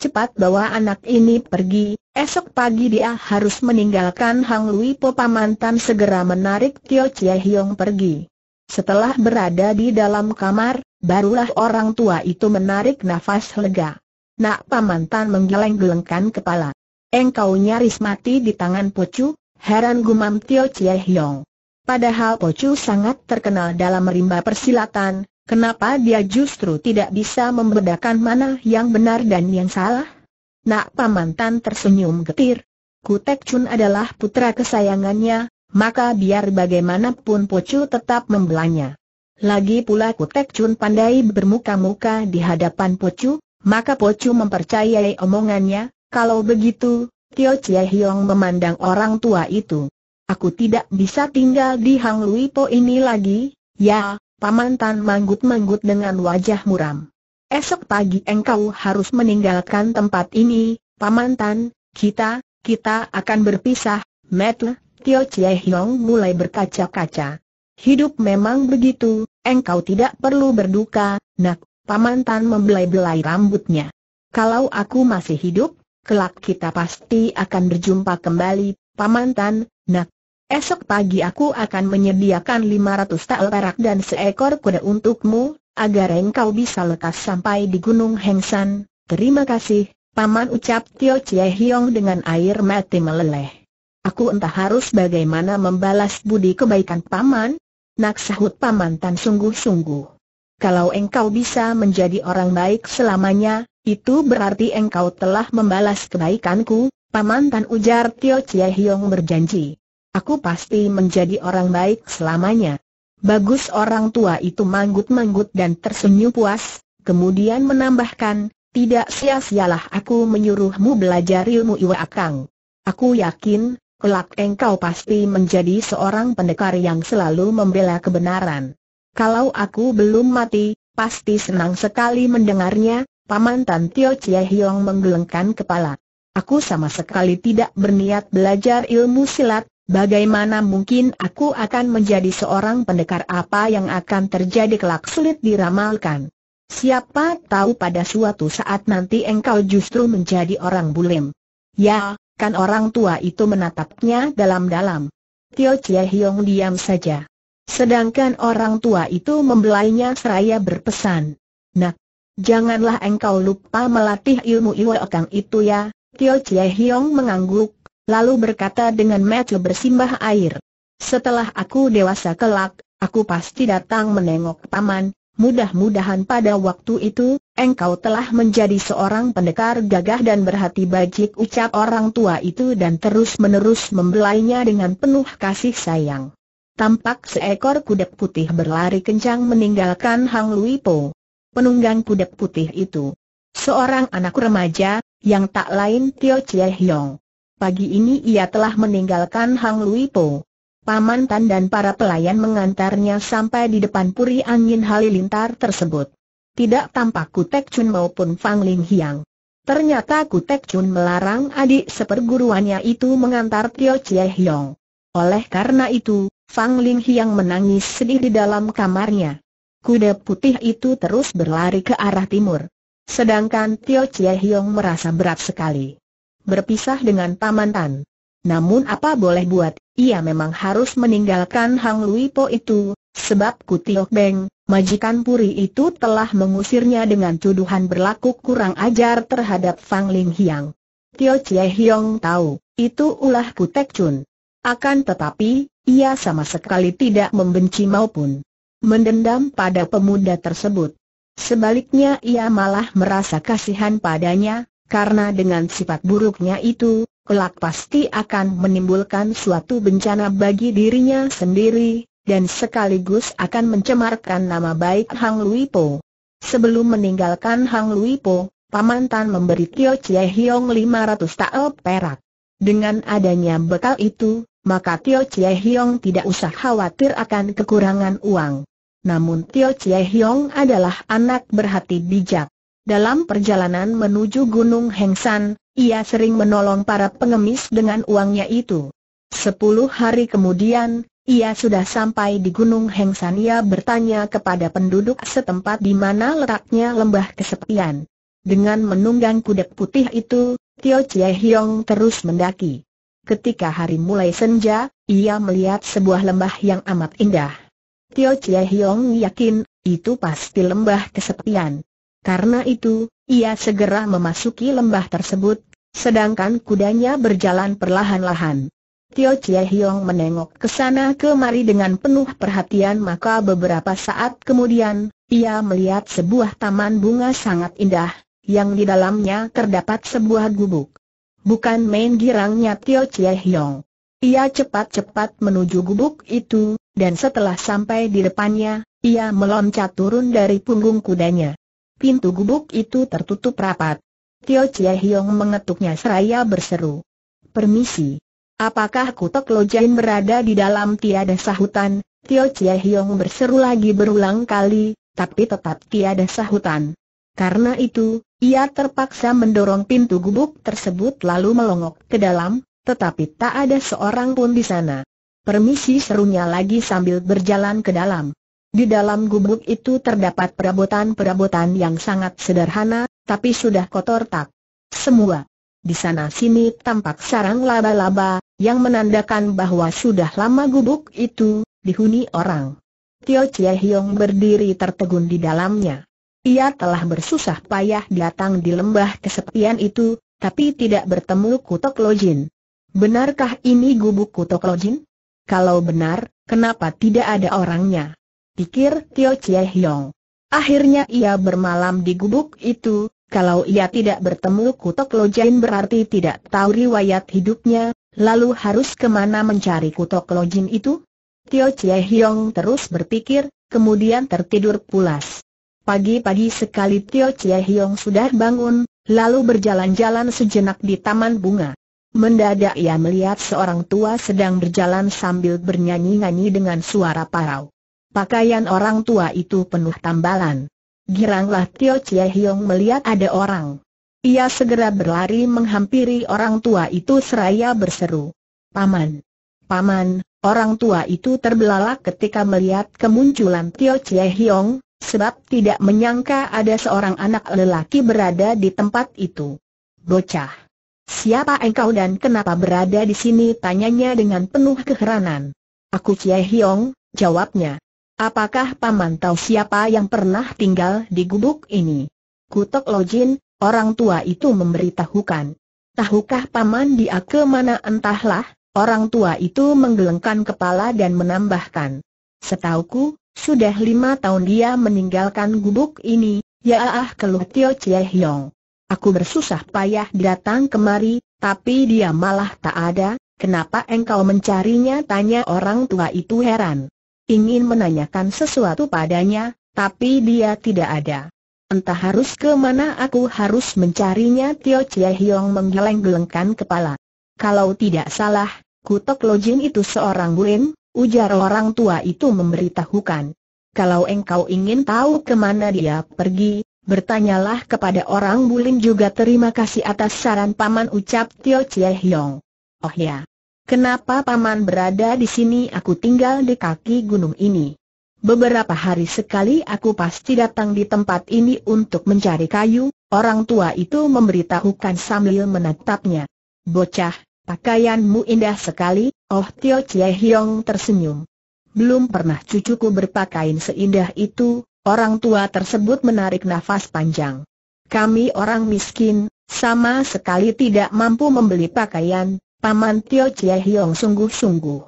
Cepat bawa anak ini pergi, esok pagi dia harus meninggalkan Hang Lui Popa Paman segera menarik Tio Chie Hiong pergi. Setelah berada di dalam kamar, barulah orang tua itu menarik nafas lega. Nak paman tan menggeleng-gelengkan kepala. Engkau nyaris mati di tangan Pocu, heran gumam Tio Chie Hiong. Padahal Pocu sangat terkenal dalam rimba persilatan, kenapa dia justru tidak bisa membedakan mana yang benar dan yang salah? Nak paman tan tersenyum getir. Kutek Chun adalah putra kesayangannya, maka biar bagaimanapun Pocu tetap membelanya. Lagi pula Kutek Chun pandai bermuka-muka di hadapan Pocu, maka Pocu mempercayai omongannya, kalau begitu, Tio Chie Hiong memandang orang tua itu. Aku tidak bisa tinggal di Hang Lui Po ini lagi, ya, Paman Tan manggut-manggut dengan wajah muram. Esok pagi engkau harus meninggalkan tempat ini, Paman Tan, kita, kita akan berpisah, Metle, Tio Chie Hiong mulai berkaca-kaca. Hidup memang begitu, engkau tidak perlu berduka, nak, Paman Tan membelai-belai rambutnya. Kalau aku masih hidup, kelak kita pasti akan berjumpa kembali, Paman Tan, nak. Esok pagi aku akan menyediakan 500 tal perak dan seekor kuda untukmu, agar engkau bisa lekas sampai di Gunung Hengsan. Terima kasih, Paman ucap Tio Chie Hiong dengan air mati meleleh. Aku entah harus bagaimana membalas budi kebaikan paman. Nak sahut paman Tan sungguh-sungguh. Kalau engkau bisa menjadi orang baik selamanya, itu berarti engkau telah membalas kebaikanku, paman Tan ujar Tio Chie Hiong berjanji. Aku pasti menjadi orang baik selamanya. Bagus orang tua itu manggut-manggut dan tersenyum puas, kemudian menambahkan, tidak sia-sialah aku menyuruhmu belajar ilmu Iwa Akang. Aku yakin, kelak engkau pasti menjadi seorang pendekar yang selalu membela kebenaran. Kalau aku belum mati, pasti senang sekali mendengarnya, Paman Tan Tio Chie Hiong menggelengkan kepala. Aku sama sekali tidak berniat belajar ilmu silat, Bagaimana mungkin aku akan menjadi seorang pendekar apa yang akan terjadi kelak sulit diramalkan. Siapa tahu pada suatu saat nanti engkau justru menjadi orang bulim. Ya, Kan orang tua itu menatapnya dalam-dalam. Tio Chie Hiong diam saja. Sedangkan orang tua itu membelainya seraya berpesan. Nak, janganlah engkau lupa melatih ilmu Iwa Okang itu ya. Tio Chie Hiong mengangguk, lalu berkata dengan mata bersimbah air. Setelah aku dewasa kelak, aku pasti datang menengok paman, Mudah-mudahan pada waktu itu, engkau telah menjadi seorang pendekar gagah dan berhati bajik ucap orang tua itu dan terus-menerus membelainya dengan penuh kasih sayang. Tampak seekor kuda putih berlari kencang meninggalkan Hang Lui Po. Penunggang kuda putih itu. Seorang anak remaja, yang tak lain Tio Chie Hiong. Pagi ini ia telah meninggalkan Hang Lui Po. Paman Tan dan para pelayan mengantarnya sampai di depan puri angin halilintar tersebut. Tidak tampak Kutek Chun maupun Fang Ling Hiang. Ternyata Kutek Chun melarang adik seperguruannya itu mengantar Tio Chie Hiong. Oleh karena itu, Fang Ling Hiang menangis sedih di dalam kamarnya. Kuda putih itu terus berlari ke arah timur. Sedangkan Tio Chie Hiong merasa berat sekali. Berpisah dengan Paman Tan. Namun apa boleh buat, ia memang harus meninggalkan Hang Lui Po itu, sebab Kutiok Beng, majikan puri itu telah mengusirnya dengan tuduhan berlaku kurang ajar terhadap Fang Ling Hiang. Tio Chie Hiong tahu, itu ulah Kutek Chun. Akan tetapi, ia sama sekali tidak membenci maupun mendendam pada pemuda tersebut. Sebaliknya ia malah merasa kasihan padanya, karena dengan sifat buruknya itu, kelak pasti akan menimbulkan suatu bencana bagi dirinya sendiri, dan sekaligus akan mencemarkan nama baik Hang Luipo. Sebelum meninggalkan Hang Luipo, Paman Tan memberi Tio Chie Hiong 500 tael perak. Dengan adanya bekal itu, maka Tio Chie Hiong tidak usah khawatir akan kekurangan uang. Namun Tio Chie Hiong adalah anak berhati bijak. Dalam perjalanan menuju Gunung Hengsan, ia sering menolong para pengemis dengan uangnya itu. Sepuluh hari kemudian, ia sudah sampai di Gunung Hengsan. Ia bertanya kepada penduduk setempat di mana letaknya lembah kesepian. Dengan menunggang kuda putih itu, Tio Chie Hiong terus mendaki. Ketika hari mulai senja, ia melihat sebuah lembah yang amat indah. Tio Chie Hiong yakin, itu pasti lembah kesepian. Karena itu, ia segera memasuki lembah tersebut, sedangkan kudanya berjalan perlahan-lahan. Tio Chie Hiong menengok ke sana kemari dengan penuh perhatian maka beberapa saat kemudian, ia melihat sebuah taman bunga sangat indah, yang di dalamnya terdapat sebuah gubuk. Bukan main girangnya Tio Chie Hiong. Ia cepat-cepat menuju gubuk itu, dan setelah sampai di depannya, ia meloncat turun dari punggung kudanya. Pintu gubuk itu tertutup rapat. Tio Chie Hiong mengetuknya seraya berseru. Permisi. Apakah kutok lojain berada di dalam tiada sahutan? Tio Chie Hiong berseru lagi berulang kali, tapi tetap tiada sahutan. Karena itu, ia terpaksa mendorong pintu gubuk tersebut lalu melongok ke dalam, tetapi tak ada seorang pun di sana. Permisi serunya lagi sambil berjalan ke dalam. Di dalam gubuk itu terdapat perabotan-perabotan yang sangat sederhana, tapi sudah kotor tak. Semua. Di sana sini tampak sarang laba-laba, yang menandakan bahwa sudah lama gubuk itu dihuni orang. Tio Chie Hiong berdiri tertegun di dalamnya. Ia telah bersusah payah datang di lembah kesepian itu, tapi tidak bertemu Kutok Lojin. Benarkah ini gubuk Kutok Lojin? Kalau benar, kenapa tidak ada orangnya? pikir Tio Chie Hiong. Akhirnya ia bermalam di gubuk itu, kalau ia tidak bertemu Kutok Lojin berarti tidak tahu riwayat hidupnya, lalu harus kemana mencari Kutok Lojin itu? Tio Chie Hiong terus berpikir, kemudian tertidur pulas. Pagi-pagi sekali Tio Chie Hiong sudah bangun, lalu berjalan-jalan sejenak di taman bunga. Mendadak ia melihat seorang tua sedang berjalan sambil bernyanyi-nyanyi dengan suara parau. Pakaian orang tua itu penuh tambalan. Giranglah Tio Chie Hiong melihat ada orang. Ia segera berlari menghampiri orang tua itu seraya berseru. Paman! Paman, orang tua itu terbelalak ketika melihat kemunculan Tio Chie Hiong, sebab tidak menyangka ada seorang anak lelaki berada di tempat itu. Bocah! Siapa engkau dan kenapa berada di sini? Tanyanya dengan penuh keheranan. Aku Chie Hiong, jawabnya. Apakah paman tahu siapa yang pernah tinggal di gubuk ini? Kutok Lojin, orang tua itu memberitahukan. Tahukah paman dia ke mana entahlah, orang tua itu menggelengkan kepala dan menambahkan. Setauku, sudah lima tahun dia meninggalkan gubuk ini, ya ah keluh Tio Chie Aku bersusah payah datang kemari, tapi dia malah tak ada, kenapa engkau mencarinya tanya orang tua itu heran ingin menanyakan sesuatu padanya, tapi dia tidak ada. Entah harus ke mana aku harus mencarinya Tio Chie Hiong menggeleng-gelengkan kepala. Kalau tidak salah, Kutok Lo Jin itu seorang Buin, ujar orang tua itu memberitahukan. Kalau engkau ingin tahu ke mana dia pergi, bertanyalah kepada orang Buin juga terima kasih atas saran paman ucap Tio Chie Hiong. Oh ya, Kenapa paman berada di sini aku tinggal di kaki gunung ini? Beberapa hari sekali aku pasti datang di tempat ini untuk mencari kayu, orang tua itu memberitahukan sambil menatapnya. Bocah, pakaianmu indah sekali, Oh Tio Chie Hiong tersenyum. Belum pernah cucuku berpakaian seindah itu, orang tua tersebut menarik nafas panjang. Kami orang miskin, sama sekali tidak mampu membeli pakaian, Paman Tio Chie Hiong sungguh-sungguh.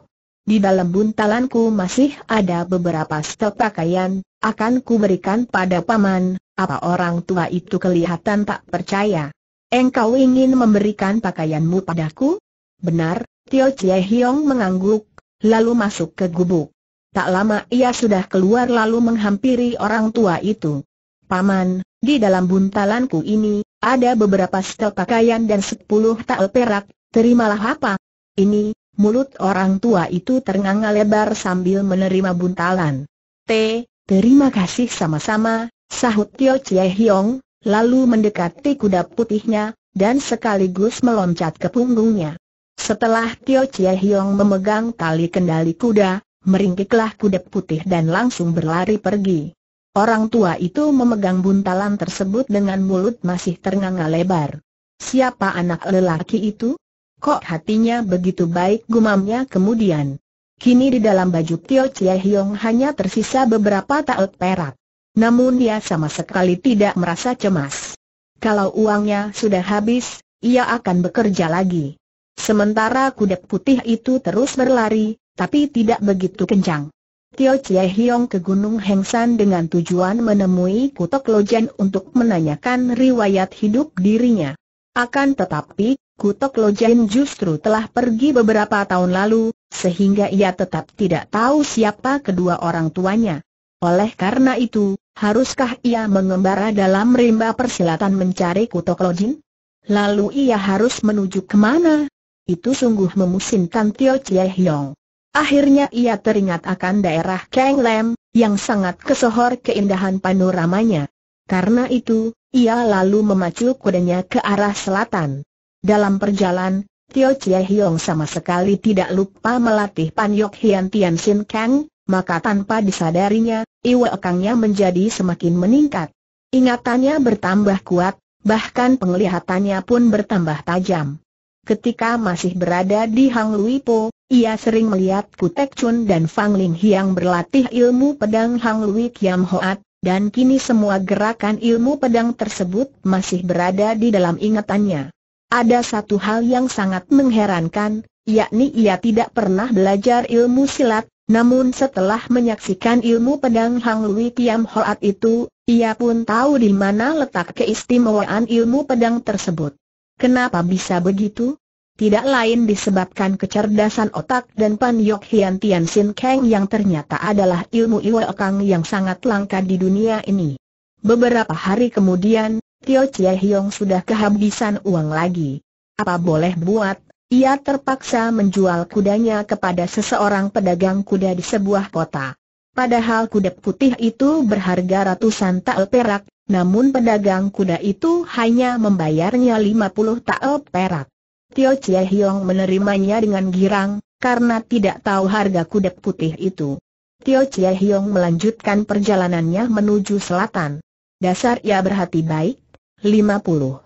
Di dalam buntalanku masih ada beberapa stok pakaian, akan kuberikan pada paman, apa orang tua itu kelihatan tak percaya. Engkau ingin memberikan pakaianmu padaku? Benar, Tio Chie Hiong mengangguk, lalu masuk ke gubuk. Tak lama ia sudah keluar lalu menghampiri orang tua itu. Paman, di dalam buntalanku ini, ada beberapa setel pakaian dan sepuluh tael perak, Terimalah apa? Ini, mulut orang tua itu ternganga lebar sambil menerima buntalan. T, terima kasih sama-sama, sahut Tio Chie Hiong, lalu mendekati kuda putihnya, dan sekaligus meloncat ke punggungnya. Setelah Tio Chie Hiong memegang tali kendali kuda, meringkiklah kuda putih dan langsung berlari pergi. Orang tua itu memegang buntalan tersebut dengan mulut masih ternganga lebar. Siapa anak lelaki itu? Kok hatinya begitu baik gumamnya kemudian. Kini di dalam baju Tio Chie Hiong hanya tersisa beberapa taut perak. Namun dia sama sekali tidak merasa cemas. Kalau uangnya sudah habis, ia akan bekerja lagi. Sementara kuda putih itu terus berlari, tapi tidak begitu kencang. Tio Chie Hiong ke Gunung Hengsan dengan tujuan menemui Kutok Lojen untuk menanyakan riwayat hidup dirinya. Akan tetapi, Kutok Lojen justru telah pergi beberapa tahun lalu, sehingga ia tetap tidak tahu siapa kedua orang tuanya. Oleh karena itu, haruskah ia mengembara dalam rimba persilatan mencari Kutok Lojen? Lalu ia harus menuju ke mana? Itu sungguh memusingkan Tio Chie Hiong. Akhirnya ia teringat akan daerah Kang Lam, yang sangat kesohor keindahan panoramanya. Karena itu, ia lalu memacu kudanya ke arah selatan. Dalam perjalanan, Tio Chie Hiong sama sekali tidak lupa melatih Pan Yok Hian Tian Sin Kang, maka tanpa disadarinya, Iwa Kangnya menjadi semakin meningkat. Ingatannya bertambah kuat, bahkan penglihatannya pun bertambah tajam. Ketika masih berada di Hang Lui Po, ia sering melihat Kutek Chun dan Fang Ling Hiang berlatih ilmu pedang Hang Lui Kiam Hoat, dan kini semua gerakan ilmu pedang tersebut masih berada di dalam ingatannya. Ada satu hal yang sangat mengherankan, yakni ia tidak pernah belajar ilmu silat, namun setelah menyaksikan ilmu pedang Hang Lui Tiam Hoat itu, ia pun tahu di mana letak keistimewaan ilmu pedang tersebut. Kenapa bisa begitu? Tidak lain disebabkan kecerdasan otak dan Pan Yok Hian Tian Sin Kang yang ternyata adalah ilmu iwa Kang yang sangat langka di dunia ini. Beberapa hari kemudian, Tio Chie Hiong sudah kehabisan uang lagi. Apa boleh buat, ia terpaksa menjual kudanya kepada seseorang pedagang kuda di sebuah kota. Padahal kuda putih itu berharga ratusan tael perak, namun pedagang kuda itu hanya membayarnya lima puluh tael perak. Tio Chie Hiong menerimanya dengan girang, karena tidak tahu harga kuda putih itu. Tio Chie Hiong melanjutkan perjalanannya menuju selatan. Dasar ia berhati baik, 50.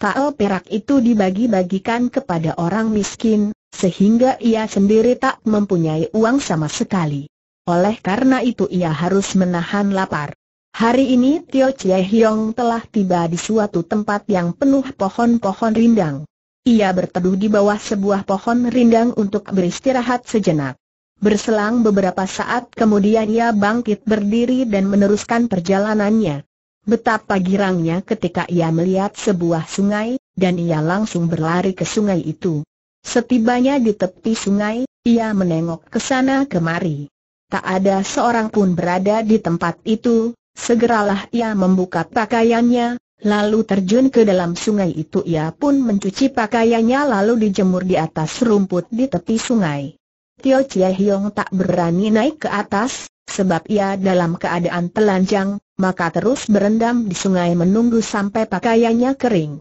Tao perak itu dibagi-bagikan kepada orang miskin, sehingga ia sendiri tak mempunyai uang sama sekali. Oleh karena itu ia harus menahan lapar. Hari ini Tio Chie Hiong telah tiba di suatu tempat yang penuh pohon-pohon rindang. Ia berteduh di bawah sebuah pohon rindang untuk beristirahat sejenak. Berselang beberapa saat kemudian ia bangkit berdiri dan meneruskan perjalanannya. Betapa girangnya ketika ia melihat sebuah sungai, dan ia langsung berlari ke sungai itu. Setibanya di tepi sungai, ia menengok ke sana kemari. Tak ada seorang pun berada di tempat itu, segeralah ia membuka pakaiannya, lalu terjun ke dalam sungai itu ia pun mencuci pakaiannya lalu dijemur di atas rumput di tepi sungai. Tio Chie Hiong tak berani naik ke atas, sebab ia dalam keadaan telanjang, maka terus berendam di sungai menunggu sampai pakaiannya kering.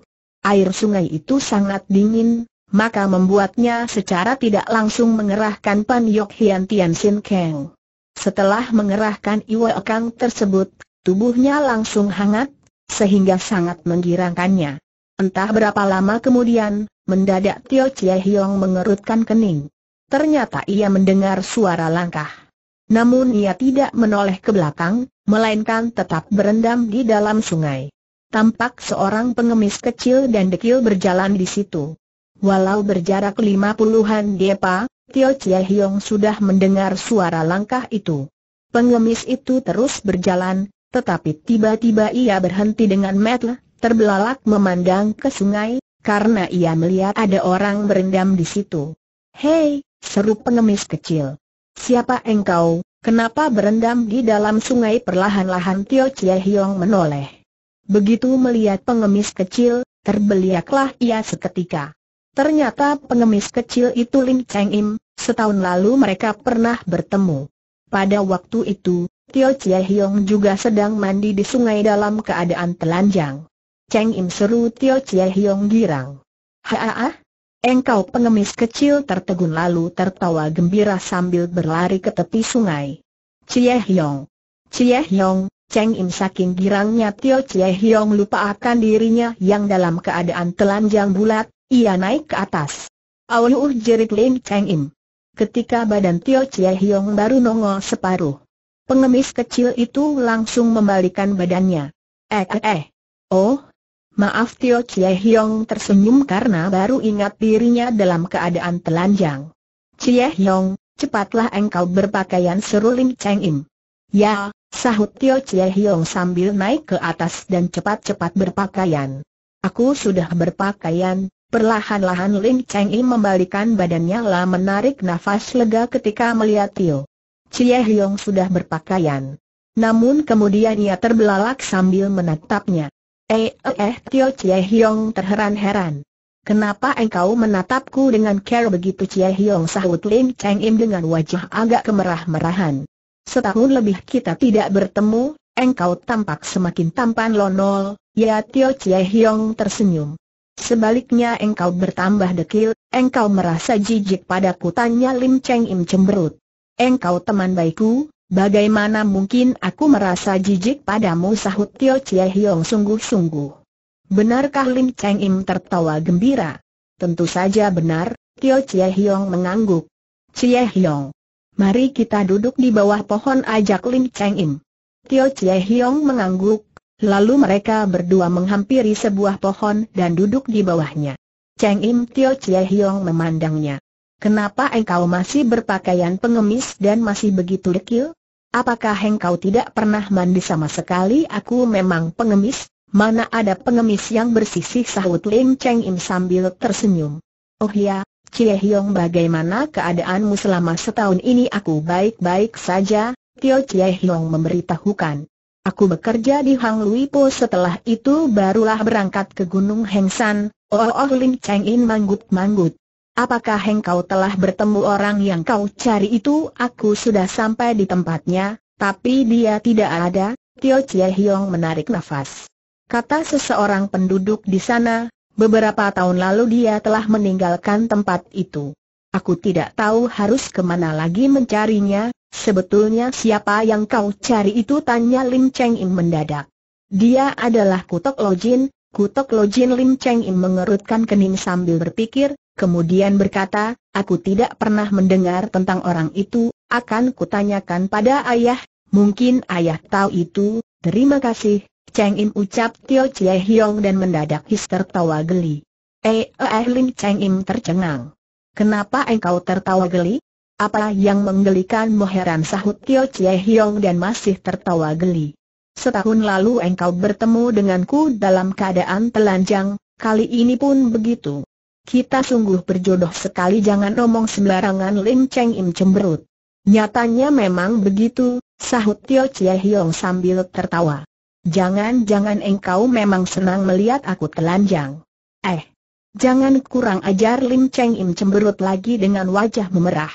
Air sungai itu sangat dingin, maka membuatnya secara tidak langsung mengerahkan Pan Yok Hian Tian Sin Kang. Setelah mengerahkan Iwa Kang tersebut, tubuhnya langsung hangat, sehingga sangat menggirangkannya. Entah berapa lama kemudian, mendadak Tio Chie Hiong mengerutkan kening. Ternyata ia mendengar suara langkah. Namun ia tidak menoleh ke belakang, melainkan tetap berendam di dalam sungai. Tampak seorang pengemis kecil dan dekil berjalan di situ. Walau berjarak lima puluhan depa, Tio Chia Hiong sudah mendengar suara langkah itu. Pengemis itu terus berjalan, tetapi tiba-tiba ia berhenti dengan metel, terbelalak memandang ke sungai, karena ia melihat ada orang berendam di situ. Hei, seru pengemis kecil. Siapa engkau, Kenapa berendam di dalam sungai perlahan-lahan Tio Chie Hiong menoleh. Begitu melihat pengemis kecil, terbeliaklah ia seketika. Ternyata pengemis kecil itu Lin Cheng Im, setahun lalu mereka pernah bertemu. Pada waktu itu, Tio Chie Hiong juga sedang mandi di sungai dalam keadaan telanjang. Cheng Im seru Tio Chie Hiong girang. Haa, Engkau pengemis kecil tertegun lalu tertawa gembira sambil berlari ke tepi sungai. Cie Hiong. Cie Hiong, Cheng Im saking girangnya Tio Cie Hiong lupa akan dirinya yang dalam keadaan telanjang bulat, ia naik ke atas. Auluh jerit Lin Cheng Im. Ketika badan Tio Cie Hiong baru nongol separuh. Pengemis kecil itu langsung membalikan badannya. Eh eh eh. Oh, Maaf Tio Chie Hiong tersenyum karena baru ingat dirinya dalam keadaan telanjang. Chie Hiong, cepatlah engkau berpakaian seru Lim Cheng Im. Ya, sahut Tio Chie Hiong sambil naik ke atas dan cepat-cepat berpakaian. Aku sudah berpakaian, perlahan-lahan Lim Cheng Im membalikan badannya lah menarik nafas lega ketika melihat Tio. Chie Hiong sudah berpakaian. Namun kemudian ia terbelalak sambil menatapnya. Eh, eh, eh, Tio Chie Hiong terheran-heran. Kenapa engkau menatapku dengan care begitu Chie Hiong sahut Lin Cheng Im dengan wajah agak kemerah-merahan. Setahun lebih kita tidak bertemu, engkau tampak semakin tampan lonol, ya Tio Chie Hiong tersenyum. Sebaliknya engkau bertambah dekil, engkau merasa jijik padaku tanya Lin Cheng Im cemberut. Engkau teman baikku, Bagaimana mungkin aku merasa jijik padamu sahut Tio Chie Hiong sungguh-sungguh. Benarkah Lim Cheng Im tertawa gembira? Tentu saja benar, Tio Chie Hiong mengangguk. Chie Hiong, mari kita duduk di bawah pohon ajak Lim Cheng Im. Tio Chie Hiong mengangguk, lalu mereka berdua menghampiri sebuah pohon dan duduk di bawahnya. Cheng Im Tio Chie Hiong memandangnya. Kenapa engkau masih berpakaian pengemis dan masih begitu dekil? Apakah engkau tidak pernah mandi sama sekali? Aku memang pengemis, mana ada pengemis yang bersisih sahut Lim Cheng Im sambil tersenyum. Oh ya, Cie Hiong bagaimana keadaanmu selama setahun ini? Aku baik-baik saja, Tio Cie Hiong memberitahukan. Aku bekerja di Hang Lui Po setelah itu barulah berangkat ke Gunung Heng San. Oh, oh, oh Lim Cheng Im manggut-manggut. Apakah engkau telah bertemu orang yang kau cari itu? Aku sudah sampai di tempatnya, tapi dia tidak ada. Tio Chie Hiong menarik nafas. Kata seseorang penduduk di sana, beberapa tahun lalu dia telah meninggalkan tempat itu. Aku tidak tahu harus kemana lagi mencarinya, sebetulnya siapa yang kau cari itu tanya Lim Cheng Im mendadak. Dia adalah Kutok Lojin, Kutok Lojin Lim Cheng Im mengerutkan kening sambil berpikir, kemudian berkata, aku tidak pernah mendengar tentang orang itu, akan kutanyakan pada ayah, mungkin ayah tahu itu, terima kasih, Cheng Im ucap Tio Chie Hiong dan mendadak his tertawa geli. Eh, eh Lim Cheng Im tercengang. Kenapa engkau tertawa geli? Apa yang menggelikan? Muheran sahut Tio Chie Hiong dan masih tertawa geli. Setahun lalu engkau bertemu denganku dalam keadaan telanjang, kali ini pun begitu. Kita sungguh berjodoh sekali jangan omong sembarangan Lim Cheng Im cemberut. Nyatanya memang begitu, sahut Tio Chie Hiong sambil tertawa. Jangan-jangan engkau memang senang melihat aku telanjang. Eh, jangan kurang ajar Lim Cheng Im cemberut lagi dengan wajah memerah.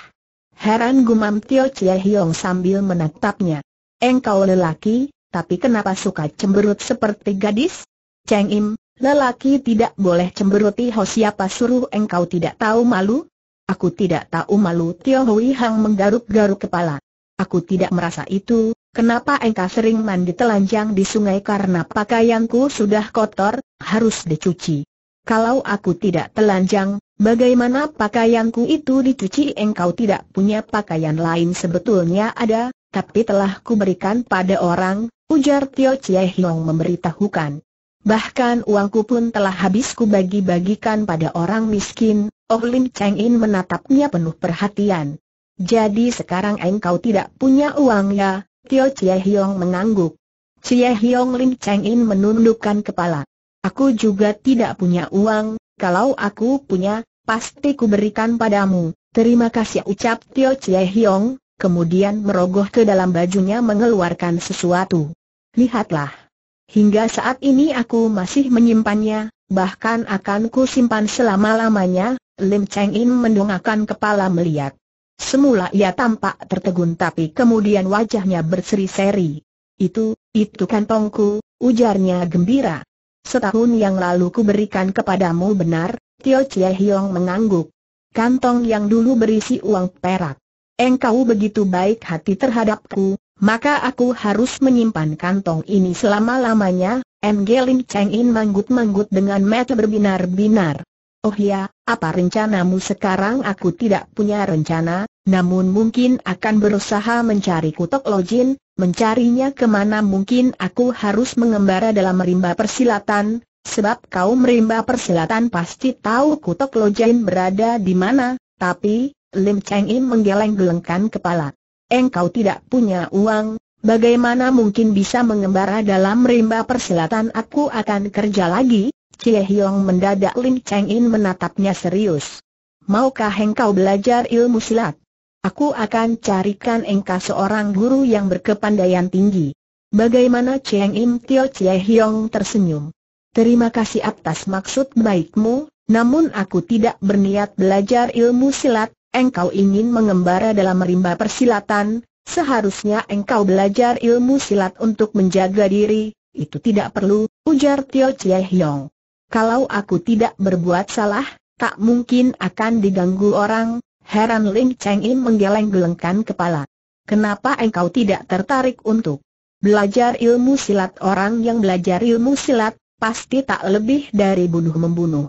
Heran gumam Tio Chie Hiong sambil menatapnya. Engkau lelaki, tapi kenapa suka cemberut seperti gadis? Cheng Im, Lelaki tidak boleh cemberuti ho siapa suruh engkau tidak tahu malu? Aku tidak tahu malu Tio Hui Hang menggaruk-garuk kepala. Aku tidak merasa itu, kenapa engkau sering mandi telanjang di sungai karena pakaianku sudah kotor, harus dicuci. Kalau aku tidak telanjang, bagaimana pakaianku itu dicuci engkau tidak punya pakaian lain sebetulnya ada, tapi telah kuberikan pada orang, ujar Tio Chie Hiong memberitahukan. Bahkan uangku pun telah habis ku bagi-bagikan pada orang miskin, Oh Lim Cheng In menatapnya penuh perhatian. Jadi sekarang engkau tidak punya uang ya, Tio Chie Hiong mengangguk. Chie Hiong Lim Cheng In menundukkan kepala. Aku juga tidak punya uang, kalau aku punya, pasti kuberikan padamu. Terima kasih ucap Tio Chie Hiong, kemudian merogoh ke dalam bajunya mengeluarkan sesuatu. Lihatlah. Hingga saat ini aku masih menyimpannya, bahkan akan ku simpan selama-lamanya, Lim Cheng In mendongakkan kepala melihat. Semula ia tampak tertegun tapi kemudian wajahnya berseri-seri. Itu, itu kantongku, ujarnya gembira. Setahun yang lalu ku berikan kepadamu benar, Tio Chia Hiong mengangguk. Kantong yang dulu berisi uang perak. Engkau begitu baik hati terhadapku, maka aku harus menyimpan kantong ini selama-lamanya, Angelin Cheng In manggut-manggut dengan mata berbinar-binar. Oh ya, apa rencanamu sekarang aku tidak punya rencana, namun mungkin akan berusaha mencari kutok lojin, mencarinya kemana mungkin aku harus mengembara dalam rimba persilatan, sebab kau merimba persilatan pasti tahu kutok lojin berada di mana, tapi, Lim Cheng In menggeleng-gelengkan kepala engkau tidak punya uang, bagaimana mungkin bisa mengembara dalam rimba persilatan aku akan kerja lagi? Cie Hiong mendadak Lin Cheng In menatapnya serius. Maukah engkau belajar ilmu silat? Aku akan carikan engkau seorang guru yang berkepandaian tinggi. Bagaimana Cheng In Tio Cie Hiong tersenyum. Terima kasih atas maksud baikmu, namun aku tidak berniat belajar ilmu silat, engkau ingin mengembara dalam rimba persilatan, seharusnya engkau belajar ilmu silat untuk menjaga diri, itu tidak perlu, ujar Tio Chie Hiong. Kalau aku tidak berbuat salah, tak mungkin akan diganggu orang, heran Ling Cheng Im menggeleng-gelengkan kepala. Kenapa engkau tidak tertarik untuk belajar ilmu silat orang yang belajar ilmu silat, pasti tak lebih dari bunuh-membunuh.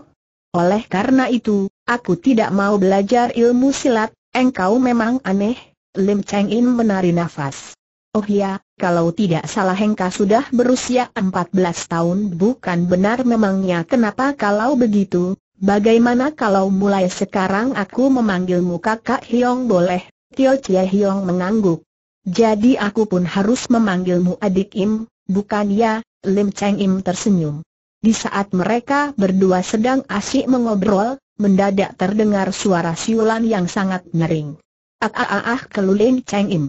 Oleh karena itu, Aku tidak mau belajar ilmu silat, engkau memang aneh, Lim Cheng In menari nafas. Oh ya, kalau tidak salah Hengka sudah berusia 14 tahun bukan benar memangnya kenapa kalau begitu, bagaimana kalau mulai sekarang aku memanggilmu kakak Hiong boleh? Tio Chie Hiong mengangguk. Jadi aku pun harus memanggilmu adik Im, bukan ya, Lim Cheng Im tersenyum. Di saat mereka berdua sedang asyik mengobrol, mendadak terdengar suara siulan yang sangat nering. Ah ah ah ah keluling Cheng Im.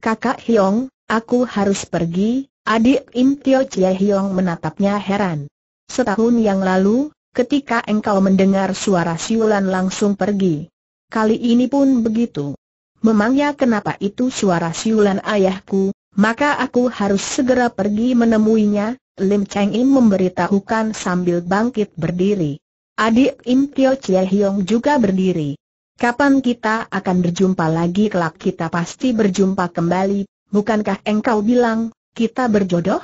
Kakak Hiong, aku harus pergi, adik Im Tio Chie Hiong menatapnya heran. Setahun yang lalu, ketika engkau mendengar suara siulan langsung pergi. Kali ini pun begitu. Memangnya kenapa itu suara siulan ayahku, maka aku harus segera pergi menemuinya, Lim Cheng Im memberitahukan sambil bangkit berdiri. Adik Im Tio Chie Hiong juga berdiri. Kapan kita akan berjumpa lagi kelak kita pasti berjumpa kembali, bukankah engkau bilang, kita berjodoh?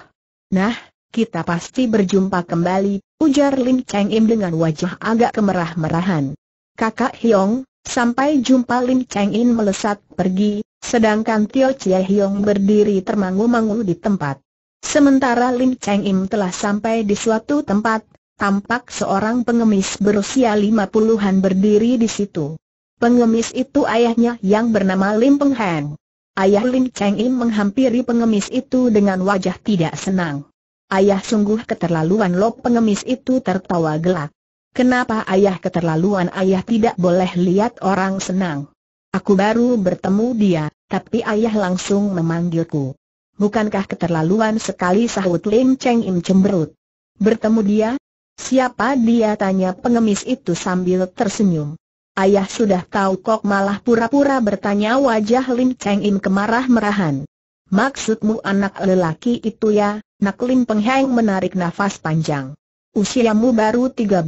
Nah, kita pasti berjumpa kembali, ujar Lim Cheng Im dengan wajah agak kemerah-merahan. Kakak Hiong, sampai jumpa Lim Cheng Im melesat pergi, sedangkan Tio Chie Hiong berdiri termangu-mangu di tempat. Sementara Lim Cheng Im telah sampai di suatu tempat, tampak seorang pengemis berusia lima puluhan berdiri di situ. Pengemis itu ayahnya yang bernama Lim Peng Heng. Ayah Lim Cheng Im menghampiri pengemis itu dengan wajah tidak senang. Ayah sungguh keterlaluan lop pengemis itu tertawa gelak. Kenapa ayah keterlaluan ayah tidak boleh lihat orang senang? Aku baru bertemu dia, tapi ayah langsung memanggilku. Bukankah keterlaluan sekali sahut Lim Cheng Im cemberut? Bertemu dia, Siapa dia tanya pengemis itu sambil tersenyum. Ayah sudah tahu kok malah pura-pura bertanya wajah Lin Cheng Im kemarah-merahan. Maksudmu anak lelaki itu ya, nak Lim Heng menarik nafas panjang. Usiamu baru 13,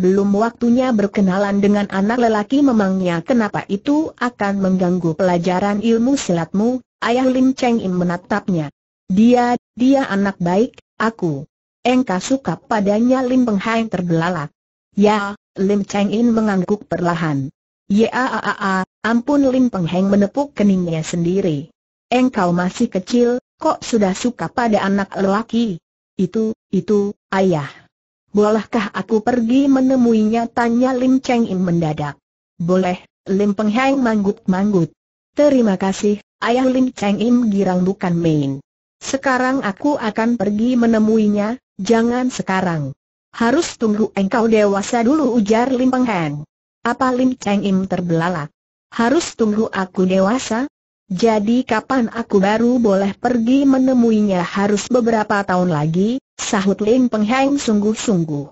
belum waktunya berkenalan dengan anak lelaki memangnya kenapa itu akan mengganggu pelajaran ilmu silatmu, ayah Lin Cheng Im menatapnya. Dia, dia anak baik, aku engkau suka padanya Lim Peng Hang terbelalak. Ya, Lim Cheng In mengangguk perlahan. Ya, ah ah ah, ampun Lim Peng Hang menepuk keningnya sendiri. Engkau masih kecil, kok sudah suka pada anak lelaki? Itu, itu, ayah. Bolehkah aku pergi menemuinya? Tanya Lim Cheng In mendadak. Boleh, Lim Peng Hang manggut-manggut. Terima kasih, ayah Lim Cheng In girang bukan main. Sekarang aku akan pergi menemuinya, Jangan sekarang. Harus tunggu engkau dewasa dulu ujar Lim Peng Heng. Apa Lim Cheng Im terbelalak? Harus tunggu aku dewasa? Jadi kapan aku baru boleh pergi menemuinya harus beberapa tahun lagi? Sahut Lim Peng Heng sungguh-sungguh.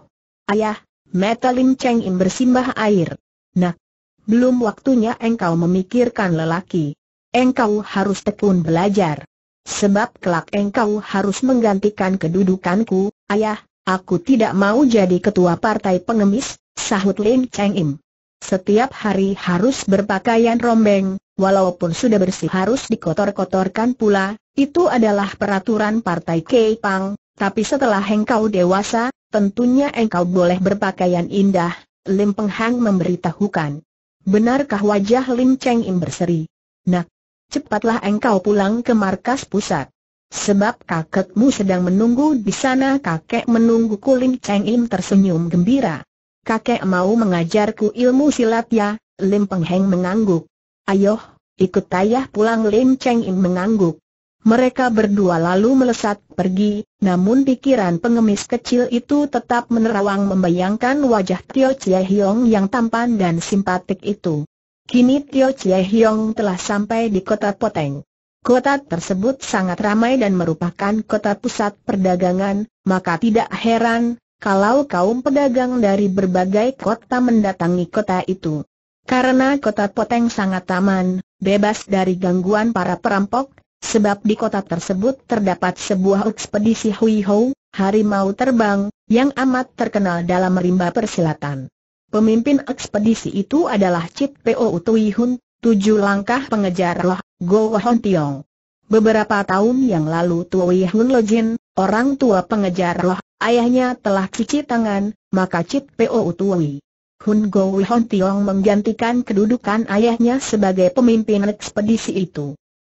Ayah, mata Lim Cheng Im bersimbah air. Nah, belum waktunya engkau memikirkan lelaki. Engkau harus tekun belajar. Sebab kelak engkau harus menggantikan kedudukanku, ayah, aku tidak mau jadi ketua partai pengemis, sahut Lim Cheng Im. Setiap hari harus berpakaian rombeng, walaupun sudah bersih harus dikotor-kotorkan pula, itu adalah peraturan partai Pang, tapi setelah engkau dewasa, tentunya engkau boleh berpakaian indah, Lim Penghang memberitahukan. Benarkah wajah Lim Cheng Im berseri? Nak, cepatlah engkau pulang ke markas pusat. Sebab kakekmu sedang menunggu di sana kakek menunggu kulim Cheng Im tersenyum gembira. Kakek mau mengajarku ilmu silat ya, Lim Peng Heng mengangguk. Ayoh, ikut ayah pulang Lim Cheng Im mengangguk. Mereka berdua lalu melesat pergi, namun pikiran pengemis kecil itu tetap menerawang membayangkan wajah Tio Chie Hiong yang tampan dan simpatik itu. Kini Tio Chie Hiong telah sampai di kota Poteng. Kota tersebut sangat ramai dan merupakan kota pusat perdagangan, maka tidak heran kalau kaum pedagang dari berbagai kota mendatangi kota itu. Karena kota Poteng sangat taman, bebas dari gangguan para perampok, sebab di kota tersebut terdapat sebuah ekspedisi Hui Hou, harimau terbang, yang amat terkenal dalam rimba persilatan. Pemimpin ekspedisi itu adalah Chit P.O. Utui Hun, tujuh langkah pengejar Loh, Go Hon Tiong. Beberapa tahun yang lalu Tui Hun Lojin, orang tua pengejar Loh, ayahnya telah cuci tangan, maka Chit P.O. Utui. Hun Go Hon Tiong menggantikan kedudukan ayahnya sebagai pemimpin ekspedisi itu.